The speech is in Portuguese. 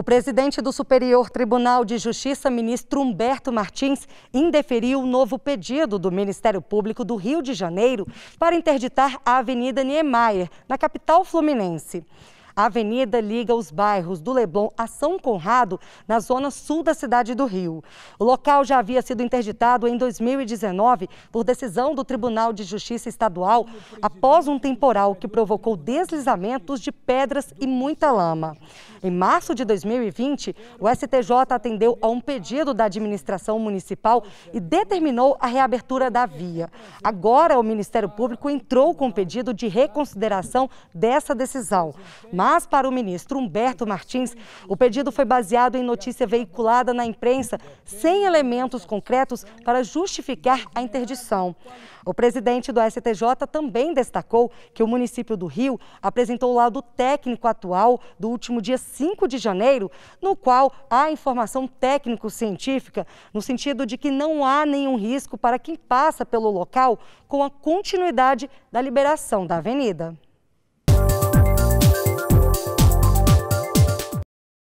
O presidente do Superior Tribunal de Justiça, ministro Humberto Martins, indeferiu o novo pedido do Ministério Público do Rio de Janeiro para interditar a Avenida Niemeyer, na capital fluminense. A avenida liga os bairros do Leblon a São Conrado, na zona sul da cidade do Rio. O local já havia sido interditado em 2019 por decisão do Tribunal de Justiça Estadual após um temporal que provocou deslizamentos de pedras e muita lama. Em março de 2020, o STJ atendeu a um pedido da administração municipal e determinou a reabertura da via. Agora, o Ministério Público entrou com pedido de reconsideração dessa decisão. Mas, para o ministro Humberto Martins, o pedido foi baseado em notícia veiculada na imprensa, sem elementos concretos para justificar a interdição. O presidente do STJ também destacou que o município do Rio apresentou o lado técnico atual do último dia 5 de janeiro, no qual há informação técnico-científica, no sentido de que não há nenhum risco para quem passa pelo local com a continuidade da liberação da avenida.